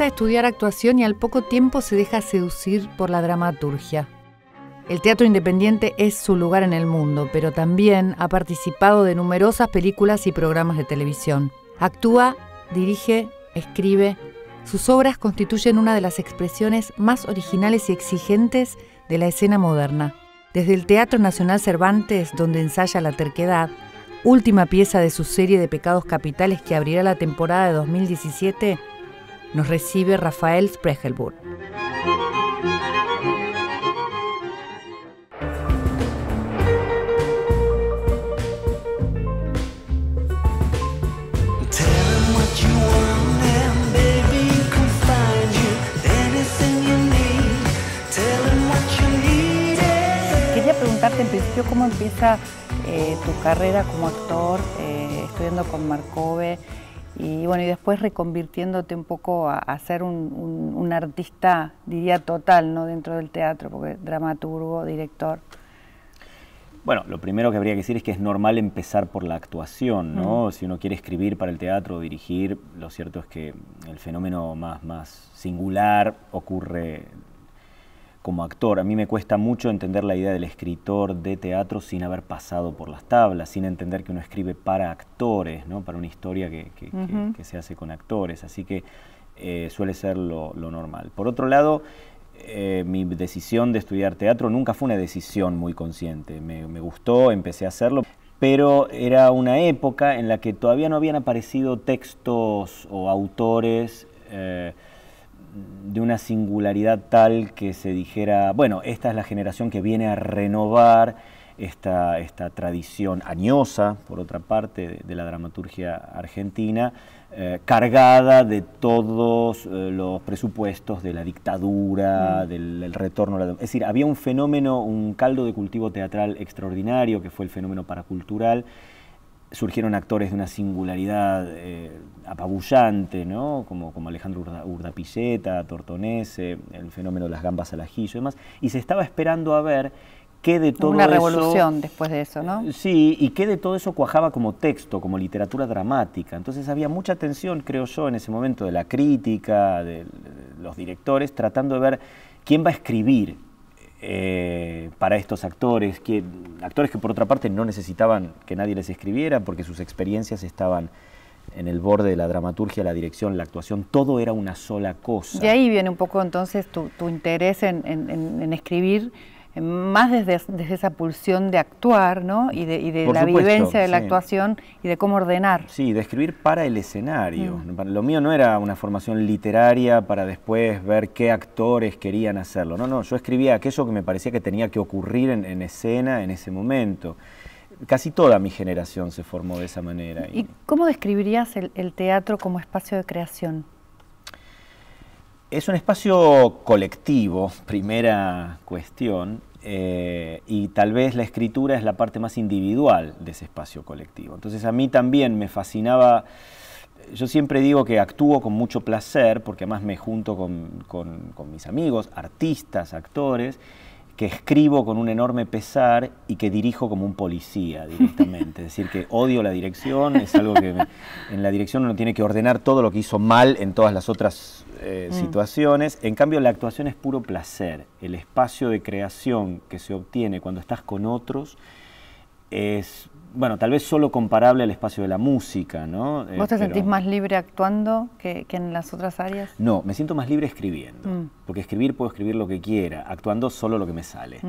a estudiar actuación y al poco tiempo se deja seducir por la dramaturgia. El teatro independiente es su lugar en el mundo, pero también ha participado de numerosas películas y programas de televisión. Actúa, dirige, escribe. Sus obras constituyen una de las expresiones más originales y exigentes de la escena moderna. Desde el Teatro Nacional Cervantes, donde ensaya La Terquedad, última pieza de su serie de pecados capitales que abrirá la temporada de 2017, nos recibe Rafael Sprechelburg. Quería preguntarte en principio cómo empieza eh, tu carrera como actor, eh, estudiando con Marcove y bueno, y después reconvirtiéndote un poco a, ser un, artista, diría total, ¿no? Dentro del teatro, porque dramaturgo, director. Bueno, lo primero que habría que decir es que es normal empezar por la actuación, ¿no? Si uno quiere escribir para el teatro o dirigir, lo cierto es que el fenómeno más, más singular ocurre como actor. A mí me cuesta mucho entender la idea del escritor de teatro sin haber pasado por las tablas, sin entender que uno escribe para actores, ¿no? para una historia que, que, se hace con actores. Así que eh, suele ser lo, normal. Por otro lado, eh, mi decisión de estudiar teatro nunca fue una decisión muy consciente. Me, gustó, empecé a hacerlo pero era una época en la que todavía no habían aparecido textos o autores eh, de una singularidad tal que se dijera, bueno, esta es la generación que viene a renovar esta, tradición añosa, por otra parte, de, la dramaturgia argentina, eh, cargada de todos eh, los presupuestos de la dictadura, mm. del, del, retorno a la... Es decir, había un fenómeno, un caldo de cultivo teatral extraordinario, que fue el fenómeno paracultural, surgieron actores de una singularidad eh, apabullante, ¿no? como, como Alejandro Urda, Urdapilleta, Tortonese, el fenómeno de las gambas al ajillo y demás, y se estaba esperando a ver qué de todo Una revolución después de eso, ¿no? Sí, y qué de todo eso cuajaba como texto, como literatura dramática. Entonces había mucha tensión, creo yo, en ese momento de la crítica, de los directores, tratando de ver quién va a escribir eh, para estos actores, que, actores que por otra parte no necesitaban que nadie les escribiera porque sus experiencias estaban en el borde de la dramaturgia, la dirección, la actuación, todo era una sola cosa. De ahí viene un poco entonces tu, interés en escribir eh, más desde, esa pulsión de actuar, ¿no? Y de, la vivencia de la actuación y de cómo ordenar. Sí, de escribir para el escenario. Mm. Lo mío no era una formación literaria para después ver qué actores querían hacerlo. No, no, yo escribía aquello que me parecía que tenía que ocurrir en, escena en ese momento casi toda mi generación se formó de esa manera. ¿Y cómo describirías el teatro como espacio de creación? Es un espacio colectivo, primera cuestión, eh, y tal vez la escritura es la parte más individual de ese espacio colectivo. Entonces a mí también me fascinaba, yo siempre digo que actúo con mucho placer, porque además me junto con mis amigos, artistas, actores, que escribo con un enorme pesar y que dirijo como un policía directamente. es decir, que odio la dirección, es algo que en la dirección uno tiene que ordenar todo lo que hizo mal en todas las otras eh, mm. situaciones. En cambio, la actuación es puro placer. El espacio de creación que se obtiene cuando estás con otros es bueno, tal vez solo comparable al espacio de la música, ¿no? Eh, ¿Vos te sentís más libre actuando que, en las otras áreas? No, me siento más libre escribiendo, mm. porque escribir puedo escribir lo que quiera, actuando solo lo que me sale.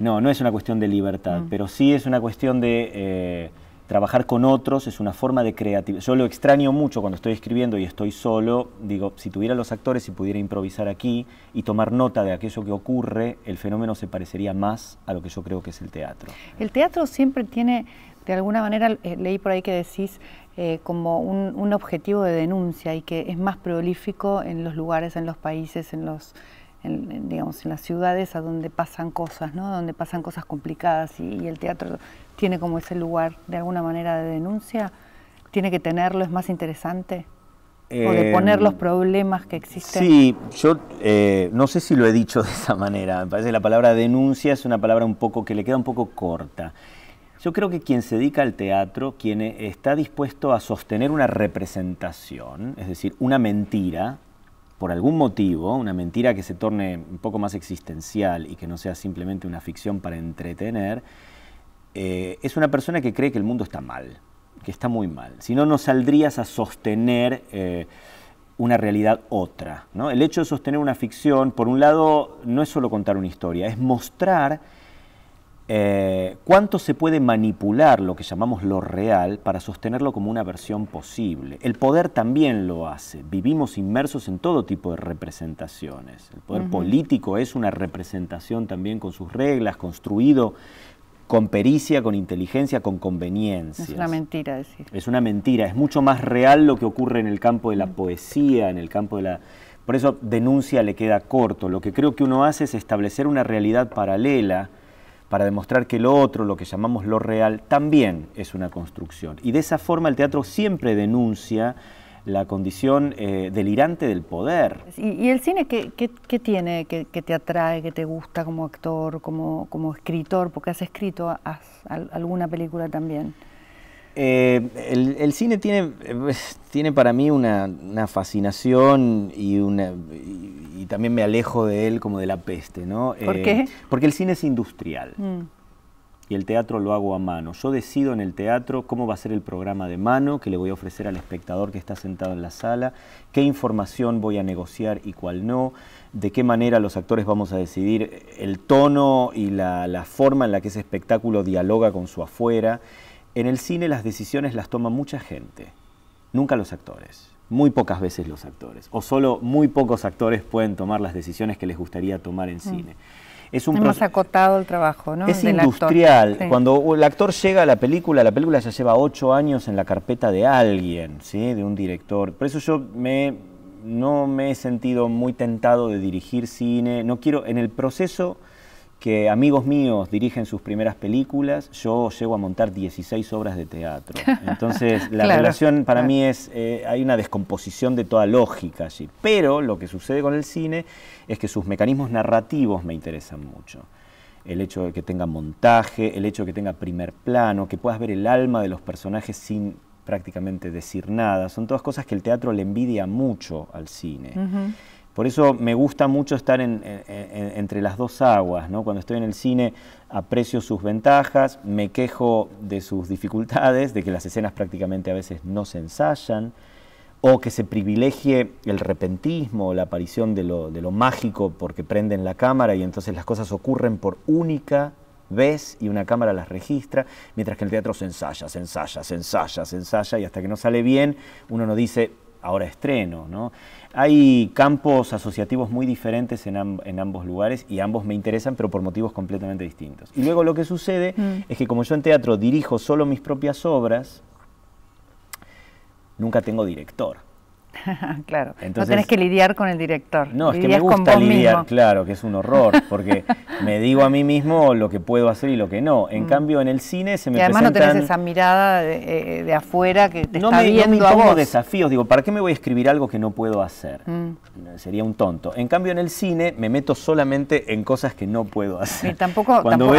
no, no es una cuestión de libertad, mm. pero sí es una cuestión de... Eh, trabajar con otros es una forma de creatividad. Yo lo extraño mucho cuando estoy escribiendo y estoy solo. Digo, si tuviera los actores y pudiera improvisar aquí y tomar nota de aquello que ocurre, el fenómeno se parecería más a lo que yo creo que es el teatro. El teatro siempre tiene, de alguna manera, eh, leí por ahí que decís, eh, como un objetivo de denuncia y que es más prolífico en los lugares, en los países, en los en, digamos, en las ciudades a donde pasan cosas, ¿no? donde pasan cosas complicadas y, el teatro tiene como ese lugar de alguna manera de denuncia, tiene que tenerlo, es más interesante. o de em, poner los problemas que existen. Sí, yo eh, no sé si lo he dicho de esa manera. Me parece que la palabra denuncia es una palabra un poco que le queda un poco corta. Yo creo que quien se dedica al teatro, quien está dispuesto a sostener una representación, es decir, una mentira, por algún motivo, una mentira que se torne un poco más existencial y que no sea simplemente una ficción para entretener, eh, es una persona que cree que el mundo está mal, que está muy mal. Si no, no saldrías a sostener eh, una realidad otra. ¿no? El hecho de sostener una ficción, por un lado, no es solo contar una historia, es mostrar eh, cuánto se puede manipular lo que llamamos lo real para sostenerlo como una versión posible. El poder también lo hace, vivimos inmersos en todo tipo de representaciones. El poder político es una representación también con sus reglas, construido con pericia, con inteligencia, con conveniencia. Es una mentira decir. Es una mentira, es mucho más real lo que ocurre en el campo de la poesía, en el campo de la... Por eso denuncia le queda corto. Lo que creo que uno hace es establecer una realidad paralela para demostrar que lo otro, lo que llamamos lo real, también es una construcción. Y de esa forma el teatro siempre denuncia la condición eh, delirante del poder. ¿Y, el cine qué, qué, qué tiene que, te atrae, que te gusta como actor, como, como escritor? Porque has escrito alguna película también. Eh, el, cine tiene, eh, tiene para mí una, fascinación y, una, también me alejo de él como de la peste, ¿no? ¿Por eh, qué? Porque el cine es industrial. Mm. Y el teatro lo hago a mano. Yo decido en el teatro cómo va a ser el programa de mano que le voy a ofrecer al espectador que está sentado en la sala, qué información voy a negociar y cuál no, de qué manera los actores vamos a decidir el tono y la, la forma en la que ese espectáculo dialoga con su afuera. En el cine las decisiones las toma mucha gente, nunca los actores. Muy pocas veces los actores, o solo muy pocos actores pueden tomar las decisiones que les gustaría tomar en mm. cine. Es un Hemos acotado el trabajo, ¿no? Es industrial. Cuando el actor llega a la película, la película ya lleva ocho años en la carpeta de alguien, ¿sí? De un director. Por eso yo me, no me he sentido muy tentado de dirigir cine. No quiero, en el proceso que amigos míos dirigen sus primeras películas, yo llego a montar 16 obras de teatro. Entonces, la relación para mí es, eh, hay una descomposición de toda lógica allí. Pero lo que sucede con el cine es que sus mecanismos narrativos me interesan mucho. El hecho de que tenga montaje, el hecho de que tenga primer plano, que puedas ver el alma de los personajes sin prácticamente decir nada, son todas cosas que el teatro le envidia mucho al cine. Por eso me gusta mucho estar entre las dos aguas, ¿no? Cuando estoy en el cine aprecio sus ventajas, me quejo de sus dificultades, de que las escenas prácticamente a veces no se ensayan, o que se privilegie el repentismo, la aparición de lo, mágico porque prenden la cámara y entonces las cosas ocurren por única vez y una cámara las registra, mientras que el teatro se ensaya, se ensaya, se ensaya, se ensaya, y hasta que no sale bien, uno no dice, ahora estreno, ¿no? Hay campos asociativos muy diferentes en, ambos lugares y ambos me interesan, pero por motivos completamente distintos. Y luego lo que sucede mm. es que como yo en teatro dirijo solo mis propias obras, nunca tengo director. claro, Entonces, no tenés que lidiar con el director. No, es que me gusta lidiar, claro, que es un horror, porque me digo a mí mismo lo que puedo hacer y lo que no. En mm. cambio, en el cine se me y además no tenés esa mirada eh, eh, de, afuera que te está viendo no me a vos. desafíos, digo, ¿para qué me voy a escribir algo que no puedo hacer? Mm. Sería un tonto. En cambio, en el cine me meto solamente en cosas que no puedo hacer. Y tampoco, Cuando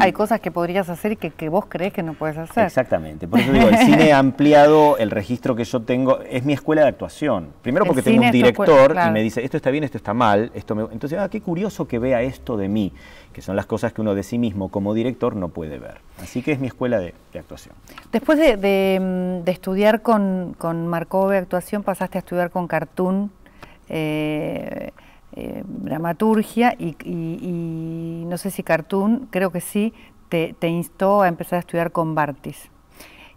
hay cosas que podrías hacer y que, vos crees que no puedes hacer. Exactamente, por eso digo, el cine ha ampliado el registro que yo tengo, es mi escuela de actuación. Primero porque tengo un director y me dice, esto está bien, esto está mal, esto Entonces, ah, qué curioso que vea esto de mí, que son las cosas que uno de sí mismo como director no puede ver. Así que es mi escuela de, actuación. Después de, estudiar con, con Marcove actuación, pasaste a estudiar con Cartoon. Eh, eh, dramaturgia y, no sé si Cartoon, creo que sí, te, instó a empezar a estudiar con Bartis.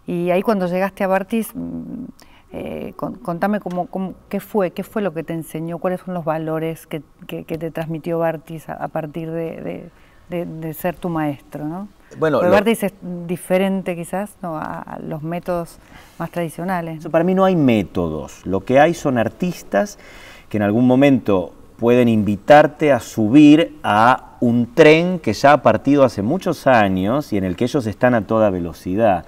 Y ahí cuando llegaste a Bartis mm, eh, contame cómo, qué fue, qué fue lo que te enseñó, cuáles son los valores que, te transmitió Bartis a, partir de, ser tu maestro, ¿no? Bueno, Bartis es diferente quizás a, los métodos más tradicionales. para mí no hay métodos, lo que hay son artistas que en algún momento pueden invitarte a subir a un tren que ya ha partido hace muchos años y en el que ellos están a toda velocidad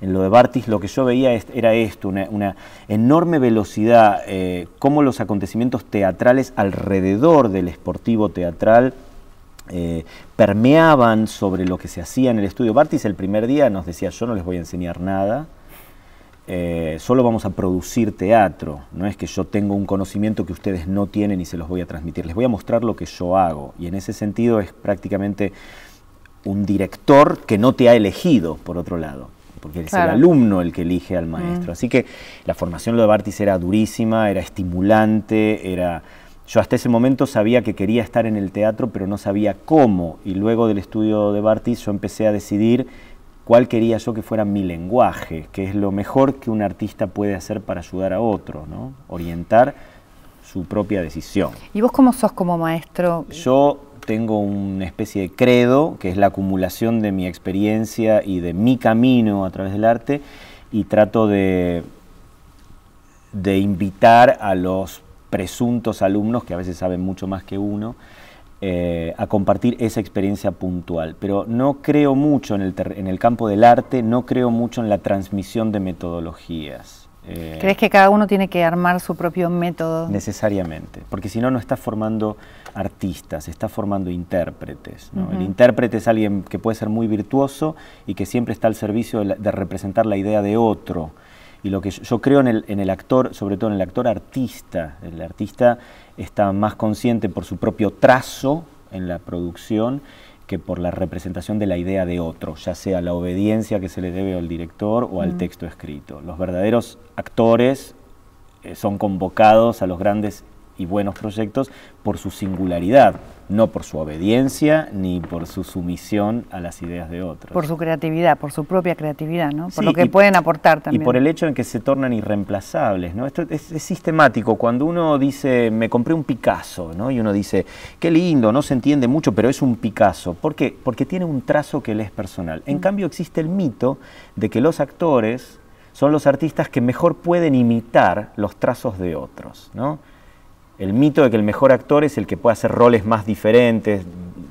en lo de Bartis, lo que yo veía era esto, una, enorme velocidad, eh, cómo los acontecimientos teatrales alrededor del esportivo teatral eh, permeaban sobre lo que se hacía en el estudio. Bartis el primer día nos decía, yo no les voy a enseñar nada, eh, solo vamos a producir teatro, no es que yo tenga un conocimiento que ustedes no tienen y se los voy a transmitir, les voy a mostrar lo que yo hago. Y en ese sentido es prácticamente un director que no te ha elegido, por otro lado, porque es el alumno el que elige al mm. maestro. Así que la formación de Bartis era durísima, era estimulante, era... Yo hasta ese momento sabía que quería estar en el teatro, pero no sabía cómo. Y luego del estudio de Bartis yo empecé a decidir cuál quería yo que fuera mi lenguaje, que es lo mejor que un artista puede hacer para ayudar a otro, ¿no? Orientar su propia decisión. ¿Y vos cómo sos como maestro? Yo tengo una especie de credo, que es la acumulación de mi experiencia y de mi camino a través del arte, y trato de, invitar a los presuntos alumnos, que a veces saben mucho más que uno, eh, a compartir esa experiencia puntual. Pero no creo mucho en el, en el campo del arte, no creo mucho en la transmisión de metodologías. Eh, ¿Crees que cada uno tiene que armar su propio método? Necesariamente, porque si no, no está formando artistas, está formando intérpretes. El intérprete es alguien que puede ser muy virtuoso y que siempre está al servicio de, representar la idea de otro. Y lo que yo, creo en el, en el, actor, sobre todo en el actor artista, el artista está más consciente por su propio trazo en la producción que por la representación de la idea de otro, ya sea la obediencia que se le debe al director o al mm. texto escrito. Los verdaderos actores eh, son convocados a los grandes y buenos proyectos por su singularidad, no por su obediencia ni por su sumisión a las ideas de otros. Por su creatividad, por su propia creatividad, ¿no? Por lo que pueden aportar también. Y por el hecho en que se tornan irreemplazables, ¿no? Esto es, sistemático. Cuando uno dice, me compré un Picasso, ¿no? Y uno dice, qué lindo, no se entiende mucho, pero es un Picasso. ¿Por qué? Porque tiene un trazo que le es personal. En mm. cambio, existe el mito de que los actores son los artistas que mejor pueden imitar los trazos de otros, ¿no? el mito de que el mejor actor es el que puede hacer roles más diferentes,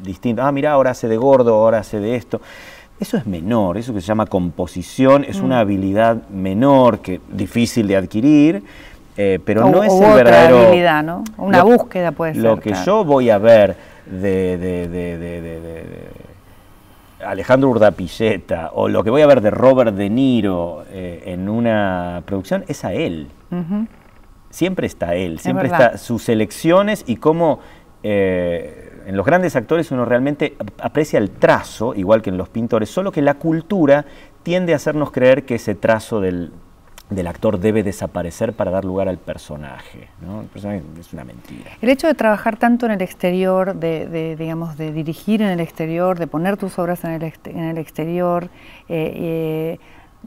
distintos. Ah, mira, ahora hace de gordo, ahora hace de esto. Eso es menor, eso que se llama composición, es una mm. habilidad menor, que difícil de adquirir, eh, pero no es el verdadero. habilidad, ¿no? Una búsqueda puede ser. Lo que yo voy a ver de, de, de, Alejandro Urdapilleta o lo que voy a ver de Robert De Niro eh, en una producción es a él siempre está él, siempre está sus elecciones y cómo eh, en los grandes actores uno realmente aprecia el trazo, igual que en los pintores, solo que la cultura tiende a hacernos creer que ese trazo del, actor debe desaparecer para dar lugar al personaje. ¿no? El personaje es una mentira. El hecho de trabajar tanto en el exterior, de, digamos, de dirigir en el exterior, de poner tus obras en el, en el exterior, eh, eh,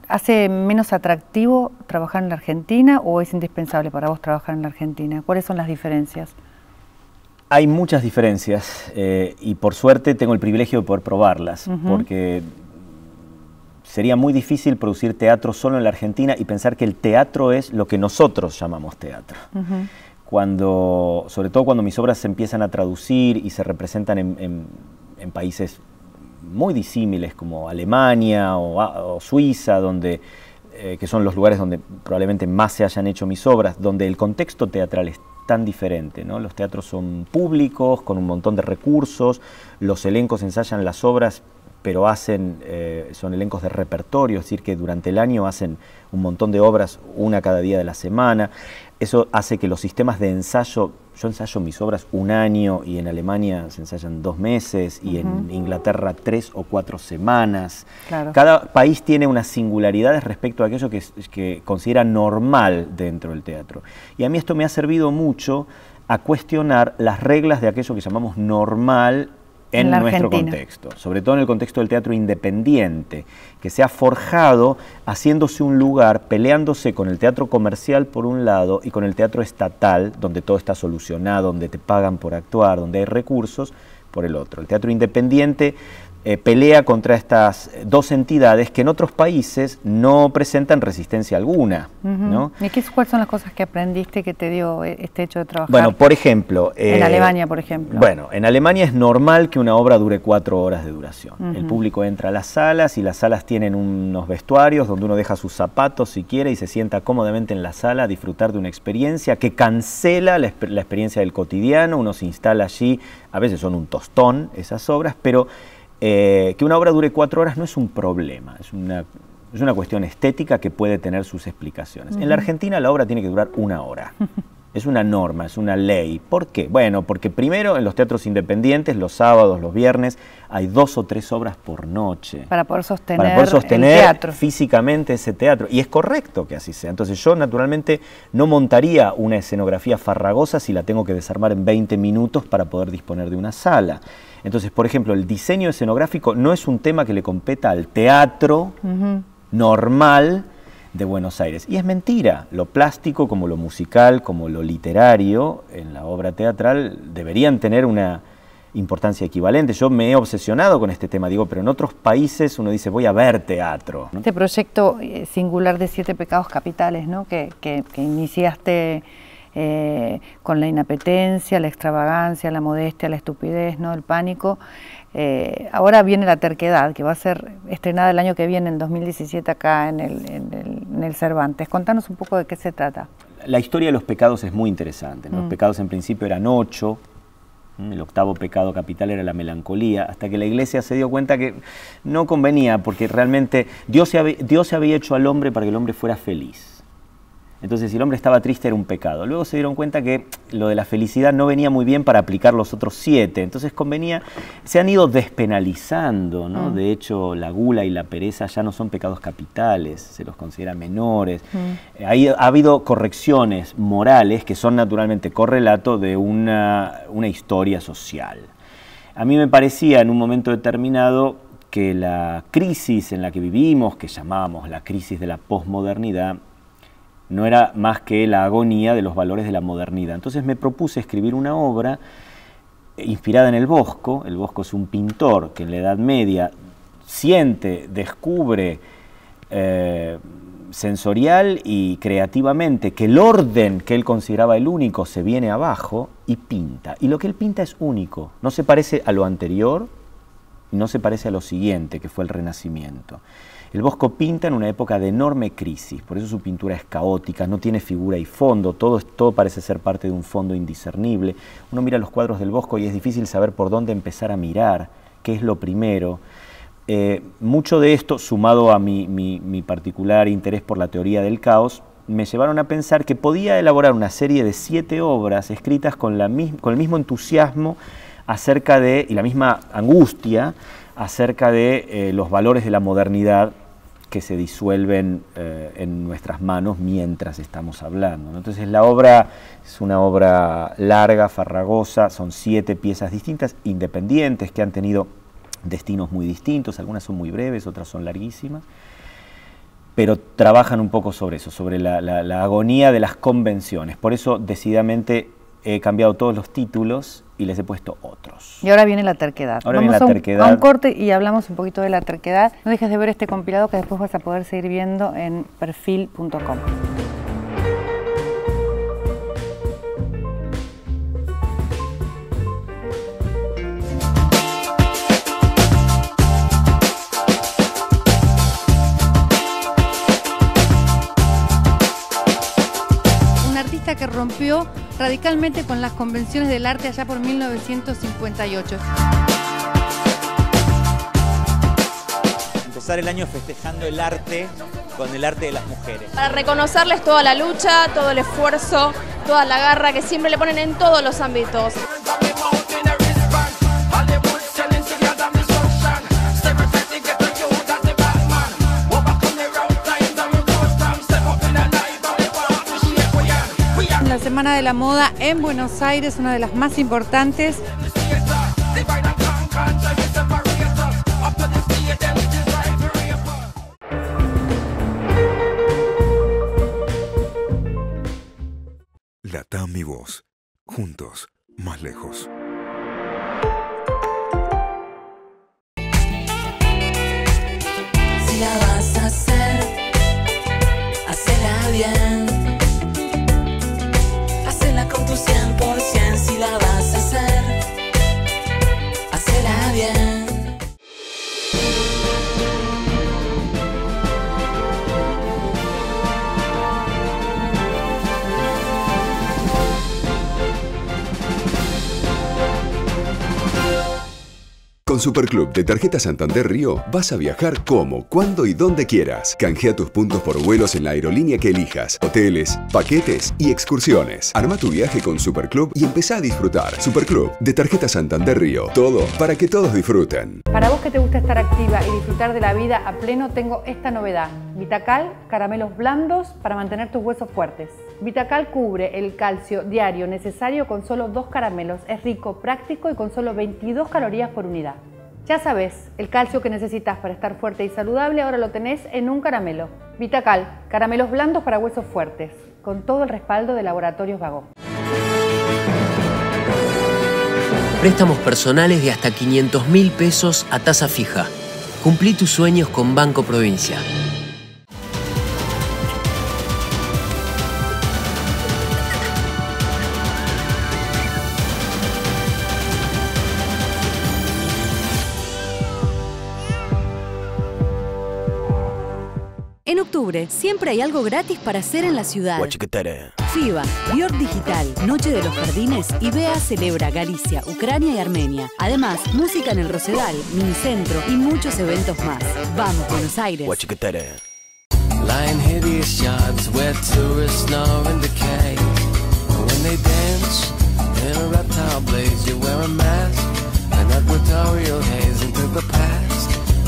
¿Hace menos atractivo trabajar en la Argentina o es indispensable para vos trabajar en la Argentina? ¿Cuáles son las diferencias? Hay muchas diferencias eh, y por suerte tengo el privilegio de poder probarlas, porque sería muy difícil producir teatro solo en la Argentina y pensar que el teatro es lo que nosotros llamamos teatro. Cuando, sobre todo cuando mis obras se empiezan a traducir y se representan en países muy disímiles como Alemania o, Suiza, donde, eh, que son los lugares donde probablemente más se hayan hecho mis obras, donde el contexto teatral es tan diferente. ¿no? Los teatros son públicos, con un montón de recursos, los elencos ensayan las obras pero hacen, eh, son elencos de repertorio, es decir, que durante el año hacen un montón de obras, una cada día de la semana. Eso hace que los sistemas de ensayo, yo ensayo mis obras un año y en Alemania se ensayan dos meses y en Inglaterra tres o cuatro semanas. Cada país tiene unas singularidades respecto a aquello que, que considera normal dentro del teatro. Y a mí esto me ha servido mucho a cuestionar las reglas de aquello que llamamos normal en, nuestro contexto, sobre todo en el contexto del teatro independiente, que se ha forjado haciéndose un lugar, peleándose con el teatro comercial por un lado y con el teatro estatal, donde todo está solucionado, donde te pagan por actuar, donde hay recursos, por el otro. El teatro independiente eh, pelea contra estas dos entidades que en otros países no presentan resistencia alguna. ¿Y qué, cuáles son las cosas que aprendiste que te dio e-, este hecho de trabajar? Bueno, por ejemplo... en eh, Alemania, por ejemplo. Bueno, en Alemania es normal que una obra dure cuatro horas de duración. El público entra a las salas y las salas tienen unos vestuarios donde uno deja sus zapatos si quiere y se sienta cómodamente en la sala a disfrutar de una experiencia que cancela la experiencia del cotidiano, uno se instala allí, a veces son un tostón esas obras, pero... Eh, que una obra dure cuatro horas no es un problema, es una, cuestión estética que puede tener sus explicaciones. En la Argentina la obra tiene que durar una hora. Es una norma, es una ley. ¿Por qué? Bueno, porque primero en los teatros independientes, los sábados, los viernes, hay dos o tres obras por noche. Para poder sostener, para poder sostener físicamente ese teatro. Y es correcto que así sea. Entonces yo naturalmente no montaría una escenografía farragosa si la tengo que desarmar en 20 minutos para poder disponer de una sala. Entonces, por ejemplo, el diseño escenográfico no es un tema que le competa al teatro normal de Buenos Aires. Y es mentira, lo plástico como lo musical, como lo literario en la obra teatral deberían tener una importancia equivalente. Yo me he obsesionado con este tema, digo, pero en otros países uno dice voy a ver teatro. Este proyecto eh, singular de Siete Pecados Capitales, ¿no? que, iniciaste... Eh, con la inapetencia, la extravagancia, la modestia, la estupidez, ¿no? el pánico, eh, ahora viene La Terquedad, que va a ser estrenada el año que viene, en 2017, acá en el, en el Cervantes. Contanos un poco de qué se trata. La historia de los pecados es muy interesante. Los mm. pecados en principio eran ocho, el octavo pecado capital era la melancolía, hasta que la iglesia se dio cuenta que no convenía, porque realmente Dios Dios se había hecho al hombre para que el hombre fuera feliz entonces, si el hombre estaba triste era un pecado. Luego se dieron cuenta que lo de la felicidad no venía muy bien para aplicar los otros siete. Entonces convenía, se han ido despenalizando, ¿no? Mm. De hecho, la gula y la pereza ya no son pecados capitales, se los considera menores. Mm. Eh, ha habido correcciones morales que son naturalmente correlato de una, una historia social. A mí me parecía en un momento determinado que la crisis en la que vivimos, que llamábamos la crisis de la posmodernidad, no era más que la agonía de los valores de la modernidad. Entonces me propuse escribir una obra eh, inspirada en el Bosco. El Bosco es un pintor que en la Edad Media siente, descubre eh, sensorial y creativamente que el orden que él consideraba el único se viene abajo y pinta. Y lo que él pinta es único, no se parece a lo anterior, y no se parece a lo siguiente, que fue el Renacimiento. El Bosco pinta en una época de enorme crisis, por eso su pintura es caótica, no tiene figura y fondo, todo, parece ser parte de un fondo indiscernible. Uno mira los cuadros del Bosco y es difícil saber por dónde empezar a mirar, qué es lo primero. Eh, mucho de esto, sumado a mi, particular interés por la teoría del caos, me llevaron a pensar que podía elaborar una serie de siete obras escritas con, la, con el mismo entusiasmo acerca de, y la misma angustia acerca de eh, los valores de la modernidad que se disuelven eh, en nuestras manos mientras estamos hablando. Entonces la obra es una obra larga, farragosa, son siete piezas distintas, independientes, que han tenido destinos muy distintos, algunas son muy breves, otras son larguísimas, pero trabajan un poco sobre eso, sobre la, la agonía de las convenciones. Por eso decididamente he cambiado todos los títulos y les he puesto otros. Y ahora viene la terquedad. Ahora Vamos viene la un, A un corte y hablamos un poquito de la terquedad. No dejes de ver este compilado que después vas a poder seguir viendo en perfil.com. rompió radicalmente con las convenciones del arte allá por 1958. Empezar el año festejando el arte con el arte de las mujeres. Para reconocerles toda la lucha, todo el esfuerzo, toda la garra que siempre le ponen en todos los ámbitos. Semana de la Moda en Buenos Aires, una de las más importantes. Latam y voz, juntos, más lejos. Si la vas a hacer, hacela bien. Superclub de Tarjeta Santander Río vas a viajar como, cuando y donde quieras. Canjea tus puntos por vuelos en la aerolínea que elijas, hoteles, paquetes y excursiones. Arma tu viaje con Superclub y empezá a disfrutar. Superclub de Tarjeta Santander Río. Todo para que todos disfruten. Para vos que te gusta estar activa y disfrutar de la vida a pleno, tengo esta novedad. Vitacal, caramelos blandos para mantener tus huesos fuertes. Vitacal cubre el calcio diario necesario con solo dos caramelos. Es rico, práctico y con solo 22 calorías por unidad. Ya sabes, el calcio que necesitas para estar fuerte y saludable ahora lo tenés en un caramelo. Vitacal, caramelos blandos para huesos fuertes, con todo el respaldo de Laboratorios Vago. Préstamos personales de hasta 500 mil pesos a tasa fija. Cumplí tus sueños con Banco Provincia. siempre hay algo gratis para hacer en la ciudad. FIBA, York Digital, Noche de los Jardines y BEA celebra Galicia, Ucrania y Armenia. Además, música en el Rosedal, Minicentro y muchos eventos más. Vamos, Buenos Aires.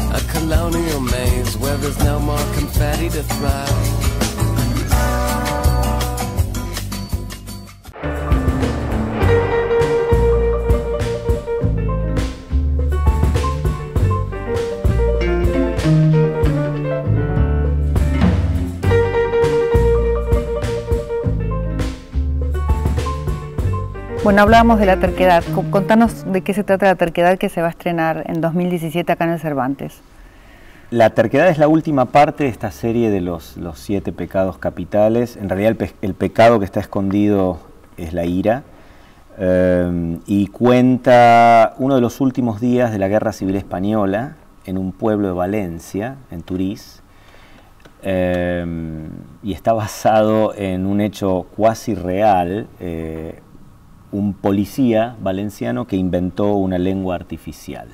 A colonial maze where there's no more confetti to throw. Bueno, hablábamos de la terquedad. Contanos de qué se trata la terquedad que se va a estrenar en 2017 acá en el Cervantes. La terquedad es la última parte de esta serie de los, siete pecados capitales. En realidad el, pecado que está escondido es la ira. Em, y cuenta uno de los últimos días de la Guerra Civil Española en un pueblo de Valencia, en Turís. Em, y está basado en un hecho cuasi real. Eh, un policía valenciano que inventó una lengua artificial.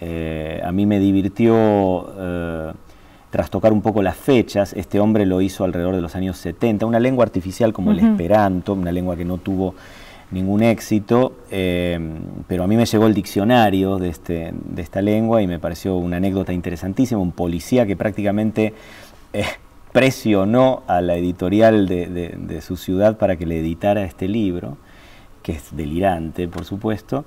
Eh, a mí me divirtió eh, tras tocar un poco las fechas. Este hombre lo hizo alrededor de los años 70. Una lengua artificial como el esperanto, una lengua que no tuvo ningún éxito, eh, pero a mí me llegó el diccionario este, de, esta lengua y me pareció una anécdota interesantísima, un policía que prácticamente presionó a la editorial de, su ciudad para que le editara este libro que es delirante, por supuesto.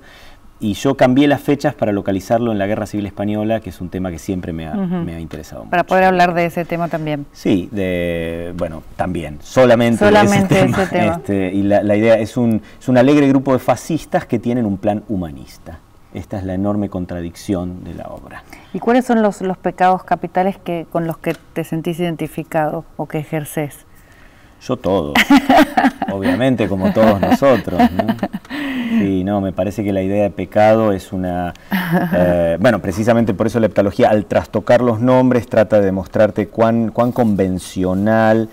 Y yo cambié las fechas para localizarlo en la Guerra Civil Española, que es un tema que siempre me ha, interesado mucho. Para poder hablar de ese tema también. Sí, de, bueno, también, solamente, solamente de ese, tema. Este, y la, idea es un, alegre grupo de fascistas que tienen un plan humanista. Esta es la enorme contradicción de la obra. ¿Y cuáles son los, los pecados capitales que, con los que te sentís identificado o que ejerces? Yo todo, obviamente, como todos nosotros. ¿no? Sí, no, me parece que la idea de pecado es una... Eh, bueno, precisamente por eso la heptología, al trastocar los nombres, trata de mostrarte cuán, cuán convencional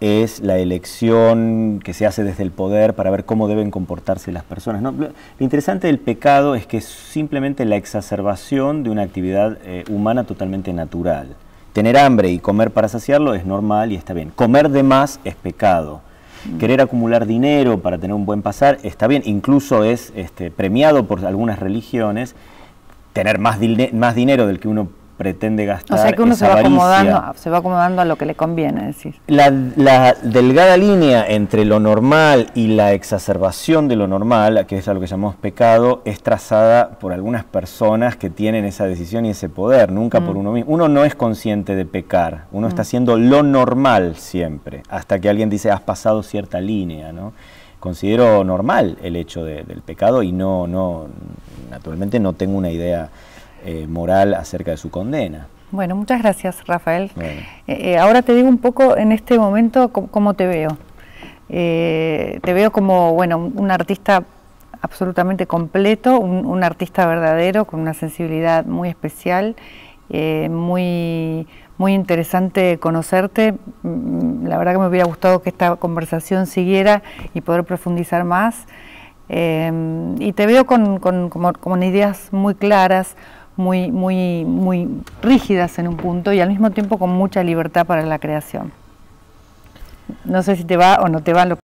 es la elección que se hace desde el poder para ver cómo deben comportarse las personas. ¿no? Lo interesante del pecado es que es simplemente la exacerbación de una actividad eh, humana totalmente natural. Tener hambre y comer para saciarlo es normal y está bien. Comer de más es pecado. Mm. Querer acumular dinero para tener un buen pasar está bien, incluso es este, premiado por algunas religiones. Tener más, más dinero del que uno pretende gastar. O sea que uno se va, acomodando, a lo que le conviene, decir. La, la, delgada línea entre lo normal y la exacerbación de lo normal, que es a lo que llamamos pecado, es trazada por algunas personas que tienen esa decisión y ese poder, nunca por mm. uno mismo. Uno no es consciente de pecar, uno está mm. haciendo lo normal siempre, hasta que alguien dice has pasado cierta línea, ¿no? Considero normal el hecho del pecado y no, no, naturalmente no tengo una idea eh, moral acerca de su condena. Bueno, muchas gracias Rafael. Eh, eh, ahora te digo un poco en este momento cómo, te veo. te veo como bueno, un artista absolutamente completo, un, artista verdadero con una sensibilidad muy especial, muy, muy interesante conocerte. Mm, la verdad que me hubiera gustado que esta conversación siguiera y poder profundizar más. y te veo con, como, ideas muy claras, muy, muy, muy rígidas en un punto y al mismo tiempo con mucha libertad para la creación. No sé si te va o no te va lo